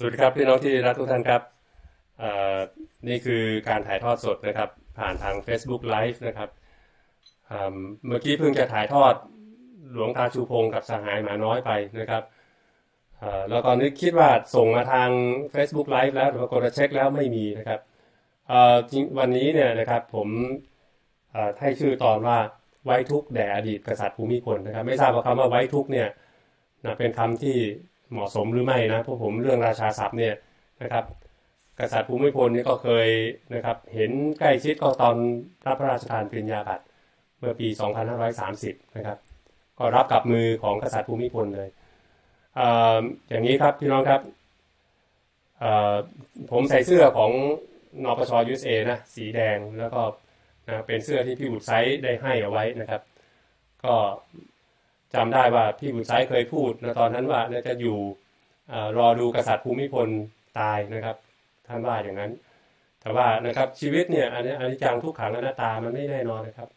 สวัสดีครับพี่น้องที่รักทุกท่านครับนี่คือการถ่ายทอดสดนะครับ ผ่านทาง Facebook Live นะครับเมื่อกี้เพิ่งจะถ่ายทอดหลวงตาชูพงกับสหายหมาน้อยไปนะครับแล้วตอนนี้คิดว่าส่งมาทาง Facebook Live แล้วปรากฏเช็คแล้วไม่มีนะครับวันนี้เนี่ยนะครับผมให้ชื่อตอนว่าไว้ทุกแด่อดีตกษัตริย์ภูมิพลนะครับ ไม่ทราบว่าคำว่าไว้ทุกเนี่ยเป็นคำที่เหมาะสมหรือไม่นะพวกผมเรื่องราชาศัพท์เนี่ยนะครับ กษัตริย์ภูมิพลนี่ก็เคยนะครับเห็นใกล้ชิดก็ตอนรับพระราชทานปริญญาบัตร เมื่อปี 2530 นะครับ ก็รับกับมือของกษัตริย์ภูมิพลเลยเออย่างนี้ครับพี่น้องครับ ผมใส่เสื้อของนปชยูเอนะ สีแดงแล้วก็นะเป็นเสื้อที่พี่บุตรไซส์ได้ให้เอาไว้นะครับ ก็จำได้ว่า พี่บุตรใยเคยพูดนะตอนนั้นว่าจะอยู่รอดูกษัตริย์ภูมิพลตายนะครับ ท่านว่าอย่างนั้นแต่ว่านะครับชีวิตเนี่ยอันนี้อันนี้จังทุกขังอนัตตามันไม่แน่นอนนะครับ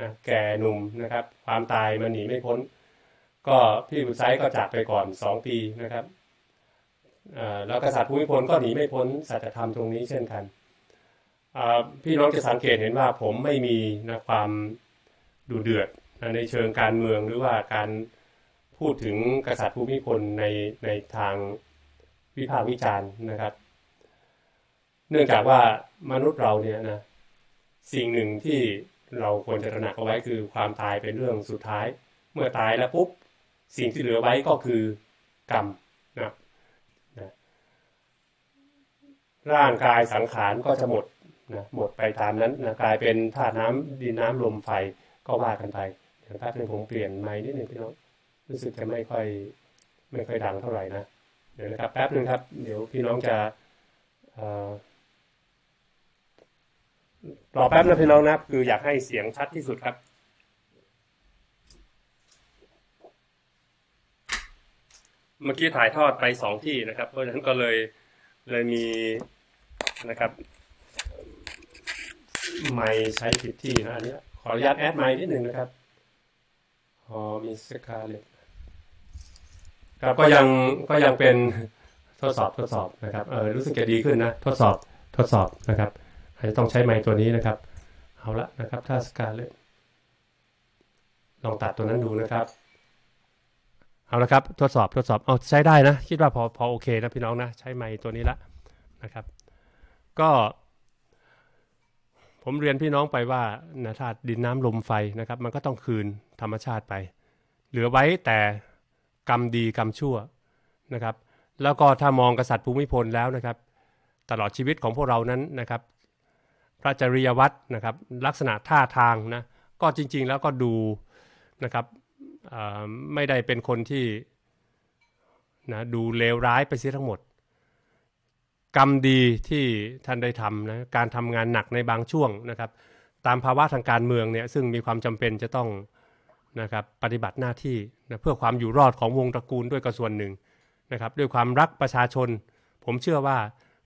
นะแก่หนุ่มนะครับ ความตายมันหนีไม่พ้น ก็พี่บุตรไซก็จากไปก่อนสองปีนะครับแล้วกษัตริย์ภูมิพลก็หนีไม่พ้นสัจธรรมตรงนี้เช่นกันพี่น้องจะสังเกตเห็นว่าผมไม่มีนะความดูเดือดในเชิงการเมืองหรือว่าการพูดถึงกษัตริย์ภูมิพลในในทางวิพากษ์วิจารณ์นะครับ เนื่องจากว่ามนุษย์เราเนี่ยนะสิ่งหนึ่งที่เราควรจะตระหนักเอาไว้คือความตายเป็นเรื่องสุดท้าย เมื่อตายแล้วปุ๊บสิ่งที่เหลือไว้ก็คือกรรมนะนะร่างกายสังขารก็จะหมดนะหมดไปตามนั้นนะกลายเป็นธาตุน้ำดินน้ำลมไฟก็ว่ากันไปแป๊บนึงผมเปลี่ยนไม้นิดหนึ่งพี่น้องรู้สึกจะไม่ค่อยไม่ค่อยดังเท่าไหร่นะเดี๋ยวนะครับแป๊บหนึ่งครับ เดี๋ยวพี่น้องจะรอแป๊บนะพี่น้องนะคืออยากให้เสียงชัดที่สุดครับ เมื่อกี้ถ่ายทอดไปสองที่นะครับ เพราะฉะนั้นก็เลยเลยมีนะครับไม่ใช้ผิดที่นะอันนี้ขออนุญาตแอดไม้นิดหนึ่งนะครับอ๋อมีสกาเล็ตครับก็ยังก็ยังเป็นทดสอบทดสอบนะครับเออรู้สึกจะดีขึ้นนะ ทดสอบทดสอบนะครับอาจจะต้องใช้ไม้ตัวนี้นะครับ เอาละนะครับ ถ้าสกาเล็ตลองตัดตัวนั้นดูนะครับ เอาละครับ ทดสอบทดสอบเอาใช้ได้นะ คิดว่าพอพอโอเค นะพี่น้องนะใช้ไม้ตัวนี้ละนะครับ ก็ผมเรียนพี่น้องไปว่านะธาตุดินน้ำลมไฟนะครับมันก็ต้องคืนธรรมชาติไป เหลือไว้แต่กรรมดีกรรมชั่วนะครับแล้วก็ถ้ามองกษัตริย์ภูมิพลแล้วนะครับ ตลอดชีวิตของพวกเรานั้นนะครับพระจริยวัตรนะครับลักษณะท่าทางนะก็จริง ๆ แล้วก็ดูนะครับไม่ได้เป็นคนที่นะดูเลวร้ายไปเสียทั้งหมดกรรมดีที่ท่านได้ทำนะการทำงานหนักในบางช่วงนะครับ ตามภาวะทางการเมืองเนี่ยซึ่งมีความจำเป็นจะต้องนะครับปฏิบัติหน้าที่นะเพื่อความอยู่รอดของวงตระกูลด้วยกระส่วนหนึ่งนะครับ ด้วยความรักประชาชน ผมเชื่อว่า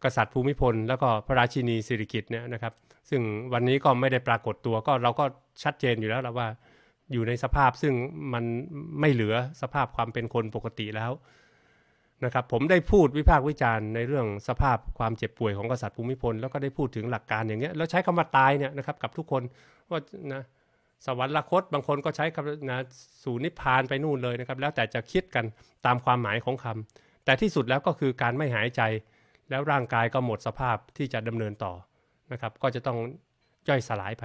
กษัตริย์ภูมิพล แล้วก็พระราชินีสิริกิติ์เนี่ยนะครับ ซึ่งวันนี้ก็ไม่ได้ปรากฏตัวก็เราก็ชัดเจนอยู่แล้วแล้วว่าอยู่ในสภาพซึ่งมันไม่เหลือสภาพความเป็นคนปกติแล้วนะครับผมได้พูดวิพากษ์วิจารณ์ ในเรื่องสภาพความเจ็บป่วยของกษัตริย์ภูมิพลแล้วก็ได้พูดถึงหลักการอย่างเงี้ยแล้วใช้คำว่าตายเนี่ยนะครับกับทุกคนว่านะสวรรคตบางคนก็ใช้คำนะสู่นิพพานไปนู่นเลยนะครับ แล้วแต่จะคิดกันตามความหมายของคำ แต่ที่สุดแล้วก็คือการไม่หายใจ แล้วร่างกายก็หมดสภาพที่จะดำเนินต่อนะครับก็จะต้องย่อยสลายไป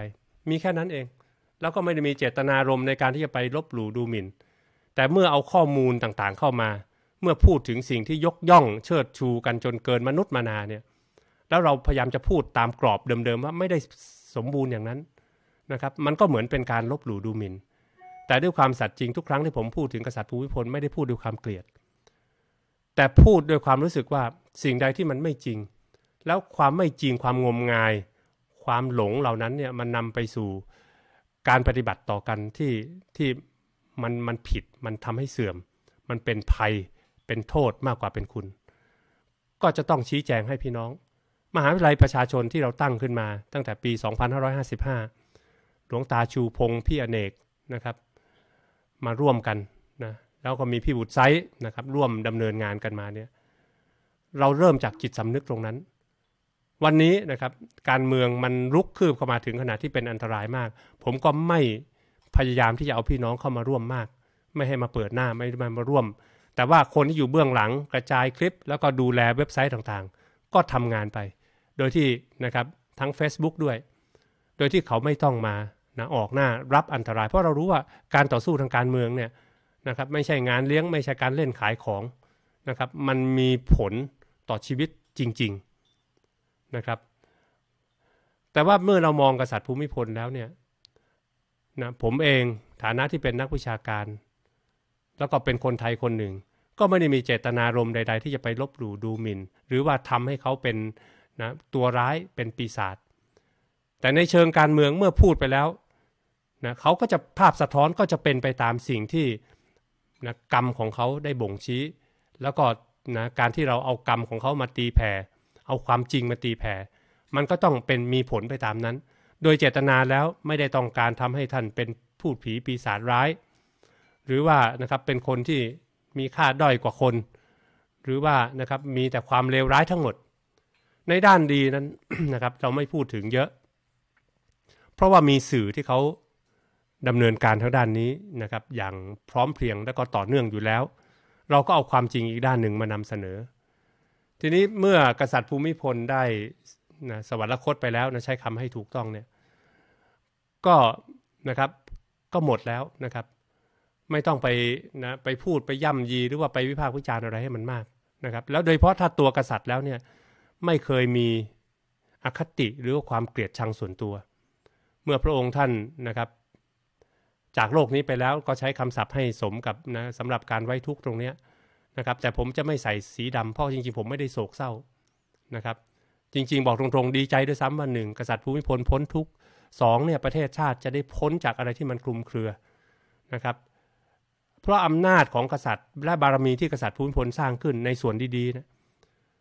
มีแค่นั้นเอง แล้วก็ไม่ได้มีเจตนารมณ์ในการที่จะไปลบหลู่ดูหมิน่น แต่เมื่อเอาข้อมูลต่างๆเข้ามาเมื่อพูดถึงสิ่งที่ยกย่อง เชิดชู กันจนเกินมนุษย์มานาเนี่ย แล้วเราพยายามจะพูดตามกรอบเดิม ๆ ว่าไม่ได้สมบูรณ์อย่างนั้นนะครับ มันก็เหมือนเป็นการลบหลู่ดูหมิน่น แต่ด้วยความสัตย์จริงทุกครั้งที่ผมพูดถึงกษัตริย์ภูมิพลไม่ได้พูดด้วยความเกลียด แต่พูดด้วยความรู้สึกว่าสิ่งใดที่มันไม่จริง แล้วความไม่จริงความงมงายความหลงเหล่านั้นเนี่ยมันนำไปสู่การปฏิบัติต่อกันที่ที่มันมันผิดมันทำให้เสื่อม มันเป็นภัยเป็นโทษมากกว่าเป็นคุณ ก็จะต้องชี้แจงให้พี่น้อง มหาวิทยาลัยประชาชนที่เราตั้งขึ้นมา ตั้งแต่ปี 2555 หลวงตาชูพงพี่อเนกนะครับ มาร่วมกันนะแล้วก็มีพี่บุตรไซส์นะครับร่วมดำเนินงานกันมาเนี่ยเราเริ่มจากจิตสำนึกตรงนั้น วันนี้นะครับการเมืองมันลุกคืบเข้ามาถึงขนาดที่เป็นอันตรายมาก ผมก็ไม่พยายามที่จะเอาพี่น้องเข้ามาร่วมมาก ไม่ให้มาเปิดหน้าไม่มาร่วมแต่ว่าคนที่อยู่เบื้องหลังกระจายคลิป แล้วก็ดูแลเว็บไซต์ต่างๆ ก็ทำงานไป โดยที่นะครับ ทั้ง Facebook ด้วย โดยที่เขาไม่ต้องมานะออกหน้ารับอันตราย เพราะเรารู้ว่าการต่อสู้ทางการเมืองเนี่ยนะครับไม่ใช่งานเลี้ยงไม่ใช่การเล่นขายของนะครับมันมีผลต่อชีวิตจริง ๆ นะครับ แต่ว่าเมื่อเรามองกษัตริย์ภูมิพลแล้วเนี่ยนะผมเองฐานะที่เป็นนักวิชาการแล้วก็เป็นคนไทยคนหนึ่ง ก็ไม่ได้มีเจตนารมณ์ใดๆ ที่จะไปลบหลู่ดูหมิน่น หรือว่าทำให้เขาเป็นนะตัวร้ายเป็นปีศาจแต่ในเชิงการเมืองเมื่อพูดไปแล้วนะเขาก็จะภาพสะท้อนก็จะเป็นไปตามสิ่งที่นะกรรมของเขาได้บ่งชี้ แล้วก็นะการที่เราเอากรรมของเขามาตีแผ่เอาความจริงมาตีแผ่ มันก็ต้องเป็นมีผลไปตามนั้น โดยเจตนาแล้วไม่ได้ต้องการทำให้ท่านเป็นผู้ผีปีศาจร้ายหรือว่านะครับเป็นคนที่มีค่าด้อยกว่าคน หรือว่านะครับมีแต่ความเลวร้ายทั้งหมด ในด้านดีนั้นนะครับ เราไม่พูดถึงเยอะ เพราะว่ามีสื่อที่เขาดำเนินการทางด้านนี้นะครับ อย่างพร้อมเพรียงและก็ต่อเนื่องอยู่แล้ว เราก็เอาความจริงอีกด้านหนึ่งมานำเสนอ ทีนี้เมื่อกษัตริย์ภูมิพลได้นะสวรรคตไปแล้วนะใช้คำให้ถูกต้องเนี่ยก็นะครับก็หมดแล้วนะครับไม่ต้องไปนะไปพูดไปย่ำยีหรือว่าไปวิพากษ์วิจารณ์อะไรให้มันมากนะครับแล้วโดยเฉพาะถ้าตัวกษัตริย์แล้วเนี่ยไม่เคยมีอคติหรือความเกลียดชังส่วนตัว เมื่อพระองค์ท่านนะครับ จากโลกนี้ไปแล้วก็ใช้คำศัพท์ให้สมกับนะสำหรับการไว้ทุกตรงเนี้ยนะครับแต่ผมจะไม่ใส่สีดำเพราะจริงๆ ผมไม่ได้โศกเศร้านะครับ จริง ๆ บอกตรงๆ ดีใจด้วยซ้ำว่าหนึ่งกษัตริย์ภูมิพลพ้นทุกสองเนี่ยประเทศชาติจะได้พ้นจากอะไรที่มันคลุมเครือนะครับเพราะอำนาจของกษัตริย์ และบารมีที่กษัตริย์พูมิพลสร้างขึ้นในส่วนดี ๆนะ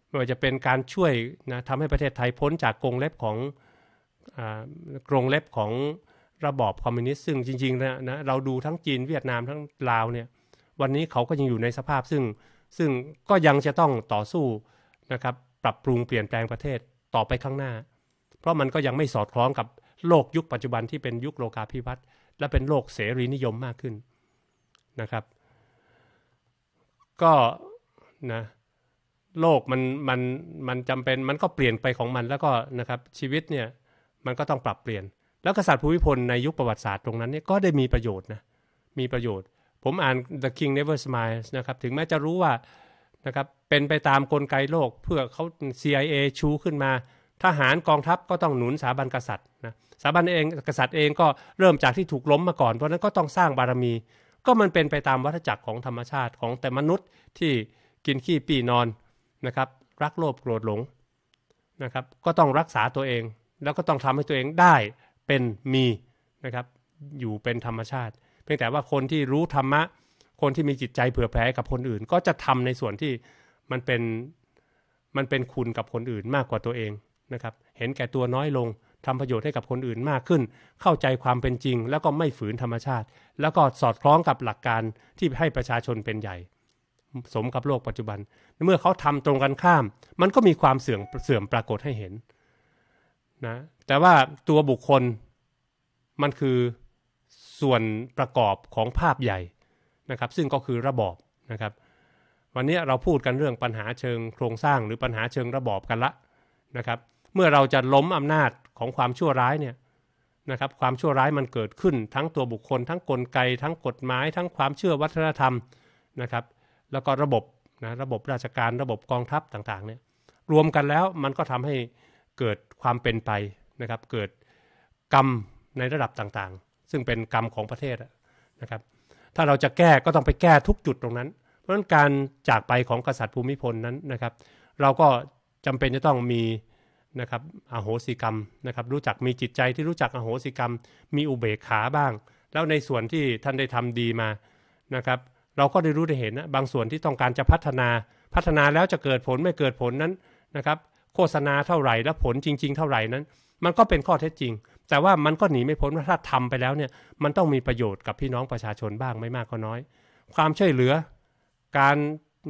ไม่ว่าจะเป็นการช่วยนะทำให้ประเทศไทยพ้นจากกรงเล็บของกรงเล็บของระบอบคอมมิวนิสต์ ซึ่งจริงๆนะนะเราดูทั้งจีนเวียดนามทั้งลาวเนี่ยวันนี้เขาก็ยังอยู่ในสภาพ ซึ่ง ซึ่งก็ยังจะต้องต่อสู้นะครับปรับปรุงเปลี่ยนแปลงประเทศต่อไปข้างหน้า เพราะมันก็ยังไม่สอดคล้องกับโลกยุคปัจจุบันที่เป็นยุคโลกาภิวัตน์และเป็นโลกเสรีนิยมมากขึ้นนะครับ ก็นะโลกมันมันมันจำเป็น มันก็เปลี่ยนไปของมันแล้วก็นะครับชีวิตเนี่ย มันก็ต้องปรับเปลี่ยน แล้วกษัตริย์ภูมิพลในยุคประวัติศาสตร์ตรงนั้นเนี่ยก็ได้มีประโยชน์นะมีประโยชน์ ผมอ่าน The King Never Smiles นะครับถึงแม้จะรู้ว่านะครับเป็นไปตามกลไกโลกเพื่อเขา CIA ชูขึ้นมาทหารกองทัพก็ต้องหนุนสถาบันกษัตริย์นะสถาบันเองกษัตริย์เองก็เริ่มจากที่ถูกล้มมาก่อนเพราะนั้นก็ต้องสร้างบารมีก็มันเป็นไปตามวัฏจักรของธรรมชาติของแต่มนุษย์ที่กินขี้ปีนอนนะครับ รักโลภโกรธหลงนะครับก็ต้องรักษาตัวเอง แล้วก็ต้องทำให้ตัวเองได้เป็นมี นะครับ อยู่เป็นธรรมชาติเพียงแต่ว่าคนที่รู้ธรรมะคนที่มีจิตใจเผื่อแผ่กับคนอื่น ก็จะทำในส่วนที่มันเป็นมันเป็นคุณกับคนอื่นมากกว่าตัวเองนะครับเห็นแก่ตัวน้อยลงทำประโยชน์ให้กับคนอื่นมากขึ้น เข้าใจความเป็นจริง แล้วก็ไม่ฝืนธรรมชาติ แล้วก็สอดคล้องกับหลักการที่ให้ประชาชนเป็นใหญ่ สมกับโลกปัจจุบัน เมื่อเขาทำตรงกันข้าม มันก็มีความเสื่อมเสื่อมปรากฏให้เห็นนะ แต่ว่าตัวบุคคลมันคือส่วนประกอบของภาพใหญ่นะครับ ซึ่งก็คือระบอบนะครับ วันนี้เราพูดกันเรื่องปัญหาเชิงโครงสร้างหรือปัญหาเชิงระบอบกันละนะครับ เมื่อเราจะล้มอำนาจของความชั่วร้ายเนี่ยนะครับความชั่วร้ายมันเกิดขึ้น ทั้งตัวบุคคลทั้งกลไกทั้งกฎหมายทั้งความเชื่อวัฒนธรรมนะครับ แล้วก็ระบบนะระบบราชการระบบกองทัพต่างๆเนี่ยรวมกันแล้วมันก็ทำให้เกิดความเป็นไปนะครับ เกิดกรรมในระดับต่างๆ ซึ่งเป็นกรรมของประเทศนะครับ ถ้าเราจะแก้ก็ต้องไปแก้ทุกจุดตรงนั้น เพราะฉะนั้นการจากไปของกษัตริย์ภูมิพลนั้นนะครับ เราก็จำเป็นจะต้องมีนะครับอโหสิกรรมนะครับรู้จักมีจิตใจที่รู้จักอโหสิกรรม มีอุเบกขาบ้าง แล้วในส่วนที่ท่านได้ทำดีมานะครับเราก็ได้รู้ได้เห็นนะบางส่วนที่ต้องการจะพัฒนาพัฒนาแล้วจะเกิดผลไม่เกิดผลนั้นนะครับโฆษณาเท่าไหร่และผลจริง ๆเท่าไหร่นั้นมันก็เป็นข้อเท็จจริง แต่ว่ามันก็หนีไม่พ้นว่าถ้าทำไปแล้วเนี่ยมันต้องมีประโยชน์กับพี่น้องประชาชนบ้างไม่มากก็น้อย ความช่วยเหลือ การ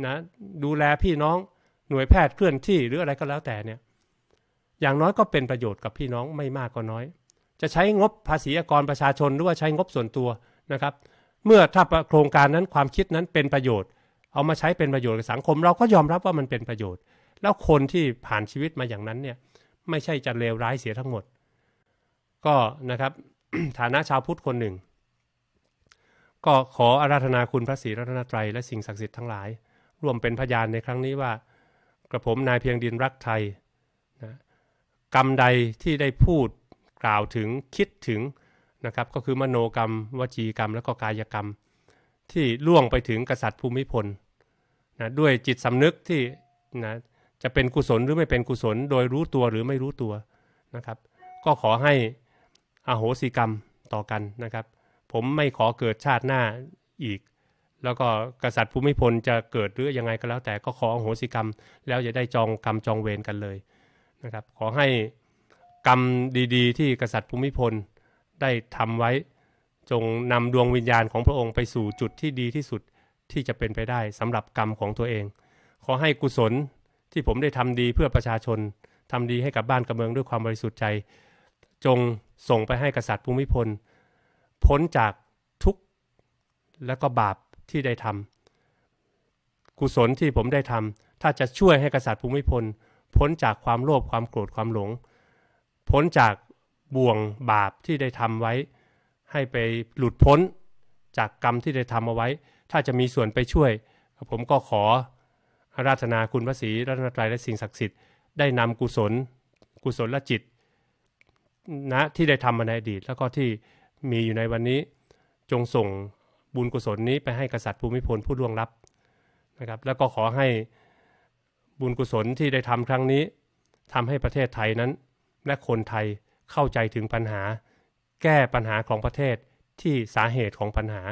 นะดูแลพี่น้องหน่วยแพทย์เคลื่อนที่ หรืออะไรก็แล้วแต่เนี่ยอย่างน้อยก็เป็นประโยชน์กับพี่น้องไม่มากก็น้อย จะใช้งบภาษีอกรประชาชนหรือว่าใช้งบส่วนตัวนะครับ เมื่อถ้าโครงการนั้นความคิดนั้นเป็นประโยชน์ เอามาใช้เป็นประโยชน์กับสังคม เราก็ยอมรับว่ามันเป็นประโยชน์ แล้วคนที่ผ่านชีวิตมาอย่างนั้นเนี่ยไม่ใช่จะเลว ร้ายเสียทั้งหมด ก็นะครับฐานะชาวพุทธคนหนึ่ง ก็ขออาราธนาคุณพระศรีรัตนตรัยและสิ่งศักดิ์สิทธิ์ทั้งหลายร่วมเป็นพยานในครั้งนี้ว่า กระผมนายเพียงดินรักไทยกรรมใดที่ได้พูดกล่าวถึงคิดถึงนะครับก็คือมโนกรรมวจีกรรม และก็กายกรรม ที่ล่วงไปถึงกษัตริย์ภูมิพลนะด้วยจิตสำนึกที่นะจะเป็นกุศลหรือไม่เป็นกุศลโดยรู้ตัวหรือไม่รู้ตัวนะครับก็ขอให้อโหสิกรรมต่อกันนะครับผมไม่ขอเกิดชาติหน้าอีก แล้วก็กษัตริย์ภูมิพลจะเกิดหรือยังไงก็แล้ว แต่ก็ขออโหสิกรรมแล้วจะได้จองกรรมจองเวรกันเลยนะครับขอให้กรรมดีๆที่กษัตริย์ภูมิพลได้ทำไว้จงนำดวงวิญญาณของพระองค์ไปสู่จุดที่ดีที่สุดที่จะเป็นไปได้สำหรับกรรมของตัวเอง ขอให้กุศลที่ผมได้ทำดีเพื่อประชาชนทำดีให้กับบ้านกับเมืองด้วยความบริสุทธิ์ใจ จงส่งไปให้กษัตริย์ภูมิพลพ้นจากทุกข์และก็บาปที่ได้ทำกุศลที่ผมได้ทำถ้าจะช่วยให้กษัตริย์ภูมิพลพ้นจากความโลภความโกรธความหลง พ้นจากบ่วงบาปที่ได้ทำไว้ ให้ไปหลุดพ้น จากกรรมที่ได้ทำเอาไว้ ถ้าจะมีส่วนไปช่วย ผมก็ขออาราธนาคุณพระศรีรัตนตรัยและสิ่งศักดิ์สิทธิ์ได้นำกุศล กุศลละจิต นะ ที่ได้ทำมาในอดีตแล้วก็ที่มีอยู่ในวันนี้จงส่งบุญกุศลนี้ ไปให้กษัตริย์ภูมิพลผู้ล่วงลับนะครับ แล้วก็ขอให้บุญกุศลที่ได้ทำครั้งนี้ทำให้ประเทศไทยนั้น และคนไทยเข้าใจถึงปัญหา แก้ปัญหาของประเทศที่สาเหตุของปัญหา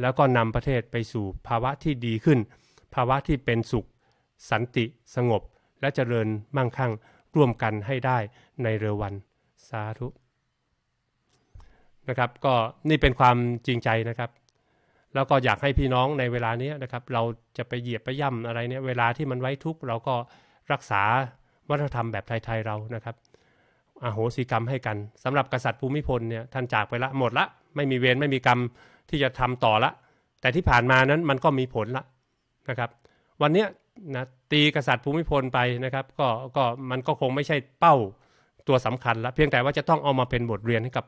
แล้วก็นำประเทศไปสู่ภาวะที่ดีขึ้น ภาวะที่เป็นสุข สันติสงบ และเจริญมั่งคั่งร่วมกันให้ได้ในเร็ววันสาธุนะครับก็นี่เป็นความจริงใจนะครับแล้วก็อยากให้พี่น้องในเวลานี้นะครับเราจะไปเหยียบไปย่ำอะไรเนี่ยเวลาที่มันไว้ทุกข์เราก็รักษาวัฒนธรรมแบบไทยๆเรานะครับอโหสิกรรมให้กันสำหรับกษัตริย์ภูมิพลเนี่ยท่านจากไปละหมดละไม่มีเวรไม่มีกรรมที่จะทำต่อละ แต่ที่ผ่านมานั้นมันก็มีผลละนะครับ วันเนี้ยนะตีกษัตริย์ภูมิพลไปนะครับก็ก็มันก็คงไม่ใช่เป้าตัวสำคัญละเพียงแต่ว่าจะต้องเอามาเป็นบทเรียนให้กับ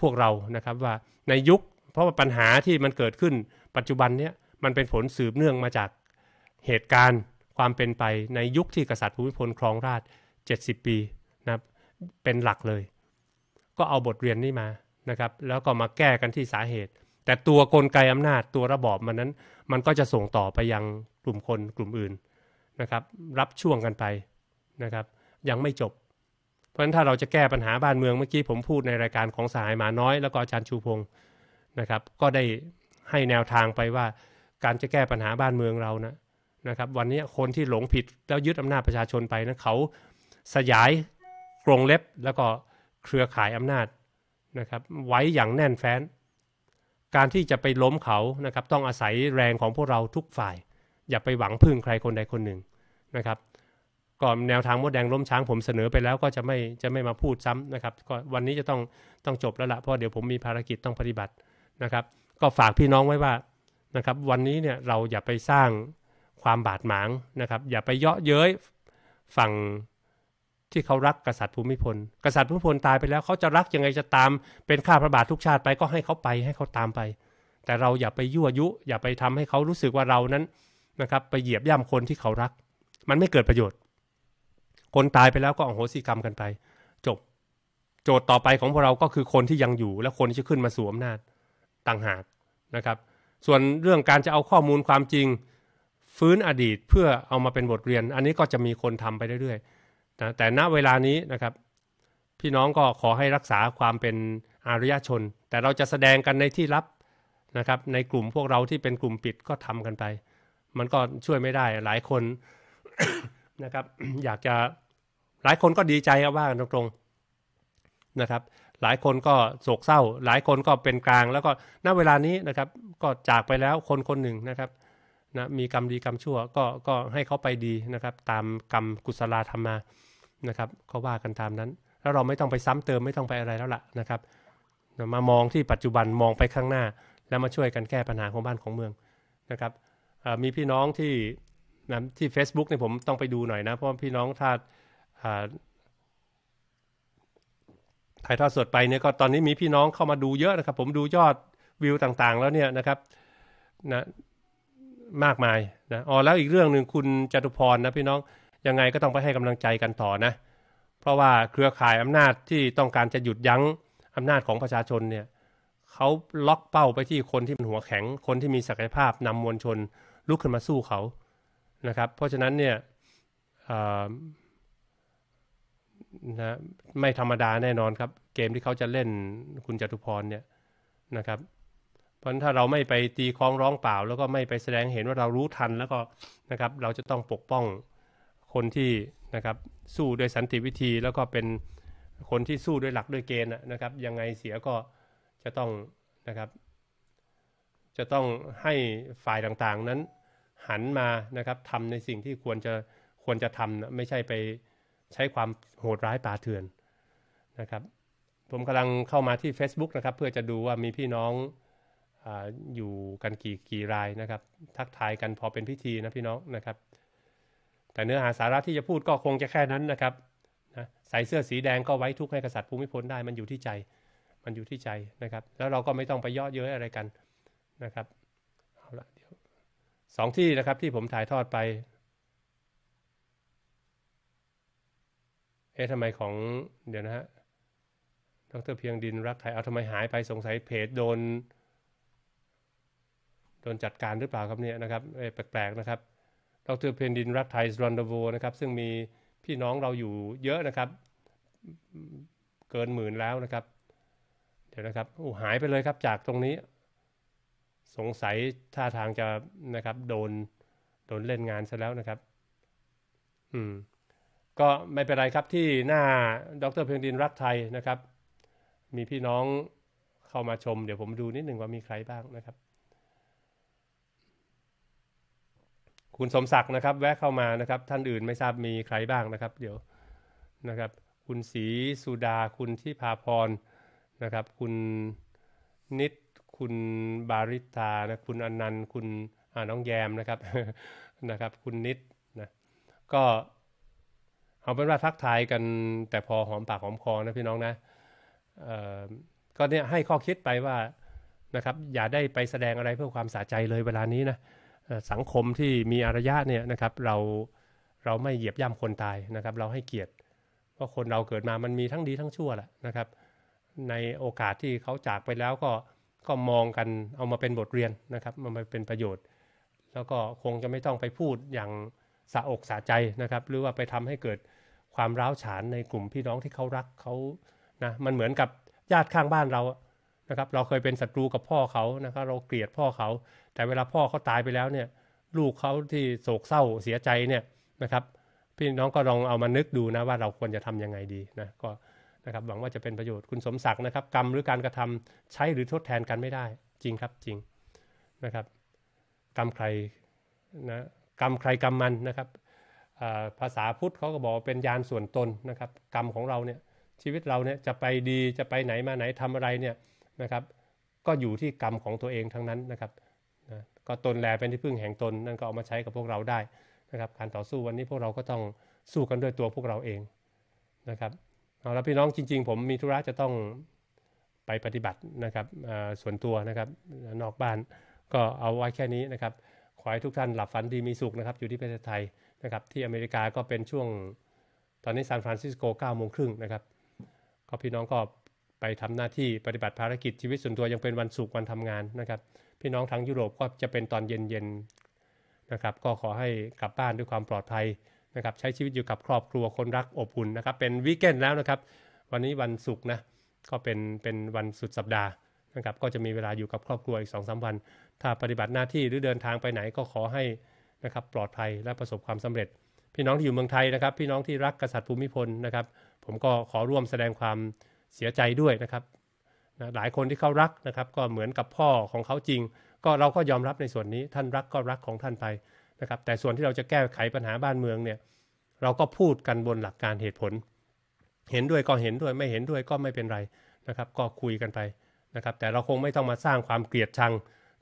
พวกเรานะครับ ว่าในยุคเพราะว่าปัญหาที่มันเกิดขึ้นปัจจุบันเนี้ย มันเป็นผลสืบเนื่องมาจากเหตุการณ์ความเป็นไปในยุคที่กษัตริย์ภูมิพลครองราช 70 ปีนะครับเป็นหลักเลย ก็เอาบทเรียนนี้มานะครับแล้วก็มาแก้กันที่สาเหตุ แต่ตัวกลไกอำนาจตัวระบอบมันนั้น มันก็จะส่งต่อไปยังกลุ่มคนกลุ่มอื่นนะครับรับช่วงกันไปนะครับยังไม่จบ เพราะฉะนั้นถ้าเราจะแก้ปัญหาบ้านเมืองเมื่อกี้ผมพูดในรายการของสายหมาน้อยแล้วก็อาจารย์ชูพงศ์นะครับก็ได้ให้แนวทางไปว่าการจะแก้ปัญหาบ้านเมืองเรานะนะครับวันนี้คนที่หลงผิดแล้วยึดอำนาจประชาชนไปนะเขาสยายกรงเล็บแล้วก็เครือข่ายอำนาจนะครับไว้อย่างแน่นแฟ้น การที่จะไปล้มเขานะครับต้องอาศัยแรงของพวกเราทุกฝ่าย อย่าไปหวังพึ่งใครคนใดคนหนึ่งนะครับก่อนแนวทางมดแดงล้มช้างผมเสนอไปแล้วก็จะไม่จะไม่มาพูดซ้ำนะครับก็วันนี้จะต้องต้องจบแล้วละเพราะเดี๋ยวผมมีภารกิจต้องปฏิบัตินะครับ ก็ฝากพี่น้องไว้ว่านะครับ วันนี้เนี่ยเราอย่าไปสร้างความบาดหมางนะครับ อย่าไปเยาะเย้ยฝั่งที่เขารักกษัตริย์ภูมิพลกษัตริย์ภูมิพลตายไปแล้วเขาจะรักยังไงจะตามเป็นข้าพระบาททุกชาติไป ก็ให้เขาไปให้เขาตามไป แต่เราอย่าไปยั่วยุ อย่าไปทำให้เขารู้สึกว่าเรานั้นนะครับไปเหยียบย่ำคนที่เขารัก มันไม่เกิดประโยชน์ คนตายไปแล้วก็อโหสิกรรมกันไป จบโจทย์ต่อไปของพวกเราก็คือคนที่ยังอยู่และคนที่จะขึ้นมาสวมนาจต่างหากนะครับส่วนเรื่องการจะเอาข้อมูลความจริงฟื้นอดีตเพื่อเอามาเป็นบทเรียน อันนี้ก็จะมีคนทำไปเรื่อยๆนะแต่ณเวลานี้นะครับพี่น้องก็ขอให้รักษาความเป็นอารยชน แต่เราจะแสดงกันในที่ลับนะครับ ในกลุ่มพวกเราที่เป็นกลุ่มปิดก็ทำกันไป มันก็ช่วยไม่ได้หลายคนนะครับอยากจะหลายคนก็ดีใจว่าตรงๆนะครับหลายคนก็โศกเศร้า หลายคนก็เป็นกลางแล้วก็ณเวลานี้นะครับ ก็จากไปแล้วคนคนหนึ่งนะครับนะมีกรรมดีกรรมชั่วก็ก็ให้เขาไปดีนะครับ ตามกรรมกุศลธรรมมานะครับเขาว่ากันตามนั้น แล้วเราไม่ต้องไปซ้ำเติมไม่ต้องไปอะไรแล้วล่ะนะครับมามองที่ปัจจุบันมองไปข้างหน้า แล้วมาช่วยกันแก้ปัญหาของบ้านของเมืองนะครับมีพี่น้องที่นะที่ Facebook เนี่ยผมต้องไปดูหน่อยนะเพราะพี่น้องถ้าถ่ายทอดสดไปเนี่ยก็ตอนนี้มีพี่น้องเข้ามาดูเยอะนะครับ ผมดูยอดวิวต่าง ๆ แล้วเนี่ยนะครับนะมากมายนะอ๋อแล้วอีกเรื่องหนึ่งคุณจตุพรนะพี่น้องยังไงก็ต้องไปให้กำลังใจกันต่อนะ เพราะว่าเครือข่ายอำนาจที่ต้องการจะหยุดยั้งอำนาจของประชาชนเนี่ยเขาล็อกเป้าไปที่คนที่เป็นหัวแข็ง คนที่มีศักยภาพนำมวลชนลุกขึ้นมาสู้เขานะครับ เพราะฉะนั้นเนี่ยนะไม่ธรรมดาแน่นอนครับเกมที่เขาจะเล่นคุณจตุพรเนี่ยนะครับ เพราะถ้าเราไม่ไปตีคล้องร้องเปล่า แล้วก็ไม่ไปแสดงเห็นว่าเรารู้ทันแล้วก็นะครับเราจะต้องปกป้องคนที่นะครับ สู้ด้วยสันติวิธี แล้วก็เป็นคนที่สู้ด้วยหลักด้วยเกณฑ์นะครับยังไงเสียก็ จะต้องนะครับจะต้องให้ฝ่ายต่างๆนั้น หันมานะครับทำในสิ่งที่ควรจะควรจะทำนะไม่ใช่ไปใช้ความโหดร้ายป่าเถื่อนนะครับผมกำลังเข้ามาที่ Facebook นะครับเพื่อจะดูว่ามีพี่น้องออยู่กันกี่กี่รายนะครับ ทักทายกันพอเป็นพิธีนะพี่น้องนะครับ แต่เนื้อหาสาระที่จะพูดก็คงจะแค่นั้นนะครับนะใส่เสื้อสีแดงก็ไว้ทุกให้กษัตริย์ภูมิพลได้มันอยู่ที่ใจ มันอยู่ที่ใจนะครับแล้วเราก็ไม่ต้องไปย่อเย้ยอะไรกันนะครับเอาละเดี๋ยวสองที่นะครับที่ผมถ่ายทอดไปอ๊ะทำไมของเดี๋ยวนะฮะ ดรเพียงดินรักไทยเอาทำไมหายไปสงสัยเพจโดนโดนจัดการหรือเปล่าครับเนี่ยนะครับแปลกๆนะครับ ดรเพียงดินรักไทยรอนดโวนะครับ ซึ่งมีพี่น้องเราอยู่เยอะนะครับ เกินหมื่นแล้วนะครับ เดี๋ยวนะครับโอ้หายไปเลยครับ จากตรงนี้ สงสัยท่าทางจะนะครับ โดน โดนเล่นงานซะแล้วนะครับ อืมก็ไม่เป็นไรครับที่หน้าดรเพียงดินรักไทยนะครับ มีพี่น้องเข้ามาชม เดี๋ยวผมดูนิดหนึ่งว่ามีใครบ้างนะครับ คุณสมศักดิ์นะครับแวะเข้ามานะครับ ท่านอื่นไม่ทราบมีใครบ้างนะครับ เดี๋ยวนะครับคุณศรีสุดา คุณทิพาพรนะครับ คุณนิด คุณบาริตานะคุณอนันต์คุณน้องแยมนะครับนะครับคุณนิดนะก็เอาเป็นว่าทักทายกันแต่พอหอมปากหอมคอนะพี่น้องนะก็เนี่ยให้ข้อคิดไปว่านะครับอย่าได้ไปแสดงอะไรเพื่อความสะใจเลยเวลานี้นะสังคมที่มีอารยะเนี่ยนะครับเราเราไม่เหยียบย่ำคนตายนะครับ เราให้เกียรติว่าคนเราเกิดมามันมีทั้งดีทั้งชั่วแหละนะครับ ในโอกาสที่เขาจากไปแล้วก็ก็มองกันเอามาเป็นบทเรียนนะครับมันเป็นประโยชน์ แล้วก็คงจะไม่ต้องไปพูดอย่างสะอกสะใจนะครับ หรือว่าไปทำให้เกิดความร้าวฉานในกลุ่มพี่น้องที่เขารักเขานะมันเหมือนกับญาติข้างบ้านเรานะครับ เราเคยเป็นศัตรูกับพ่อเขานะครับ เราเกลียดพ่อเขาแต่เวลาพ่อเขาตายไปแล้วเนี่ย ลูกเขาที่โศกเศร้าเสียใจเนี่ยนะครับ พี่น้องก็ลองเอามานึกดูนะ ว่าเราควรจะทํำยังไงดีนะก็นะครับหวังว่าจะเป็นประโยชน์คุณสมศักดิ์นะครับ กรรมหรือการกระทำใช้หรือทดแทนกันไม่ได้ จริงครับจริงนะครับ กรรมใครนะกรรมใครกรรมมันนะครับ ภาษาพุทธเขาก็บอกเป็นยานส่วนตนนะครับ กรรมของเราเนี่ยชีวิตเราเนี่ยจะไปดีจะไปไหนมาไหนทำอะไรเนี่ยนะครับ ก็อยู่ที่กรรมของตัวเองทั้งนั้นนะครับนะก็ตนแลเป็นที่พึ่งแห่งตนนั่นก็เอามาใช้กับพวกเราได้นะครับการต่อสู้วันนี้พวกเราก็ต้องสู้กันด้วยตัวพวกเราเองนะครับเอาละพี่น้องจริงๆ ผมมีธุระจะต้องไปปฏิบัตินะครับส่วนตัวนะครับ นอกบ้านก็เอาไว้แค่นี้นะครับขอให้ทุกท่านหลับฝันดีมีสุขนะครับอยู่ที่ประเทศไทยนะครับที่อเมริกาก็เป็นช่วงตอนนี้ซานฟรานซิสโก9โมงครึ่งนะครับก็พี่น้องก็ไปทำหน้าที่ปฏิบัติภารกิจชีวิตส่วนตัวยังเป็นวันศุกร์วันทำงานนะครับ พี่น้องทั้งยุโรปก็จะเป็นตอนเย็นๆนะครับก็ขอให้กลับบ้านด้วยความปลอดภัยนะครับใช้ชีวิตอยู่กับครอบครัวคนรักอบอุ่นนะครับเป็นวีเกนแล้วนะครับ วันนี้วันศุกร์นะก็เป็นเป็นวันสุดสัปดาห์นะครับก็จะมีเวลาอยู่กับครอบครัวอีกสองสาวันถ้าปฏิบัติหน้าที่หรือเดินทางไปไหนก็ขอให้นะครับปลอดภัยและประสบความสำเร็จ พี่น้องที่อยู่เมืองไทยนะครับ พี่น้องที่รักกษัตริย์ภูมิพลนะครับ ผมก็ขอร่วมแสดงความเสียใจด้วยนะครับหลายคนที่เขารักนะครับ ก็เหมือนกับพ่อของเขาจริง ก็เราก็ยอมรับในส่วนนี้ท่านรักก็รักของท่านไปนะครับแต่ส่วนที่เราจะแก้ไขปัญหาบ้านเมืองเนี่ยเราก็พูดกันบนหลักการเหตุผล เห็นด้วยก็เห็นด้วยไม่เห็นด้วยก็ไม่เป็นไรนะครับก็คุยกันไปนะครับแต่เราคงไม่ต้องมาสร้างความเกลียดชัง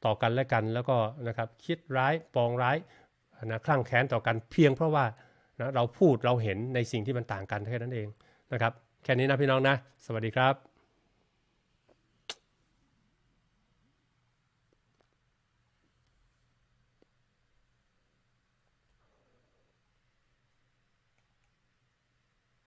ต่อกันและกันแล้วก็นะครับคิดร้ายปองร้ายนะคลั่งแค้นต่อกันเพียงเพราะว่านะเราพูดเราเห็นในสิ่งที่มันต่างกันแค่นั้นเองนะครับแค่นี้นะพี่น้องนะ สวัสดีครับ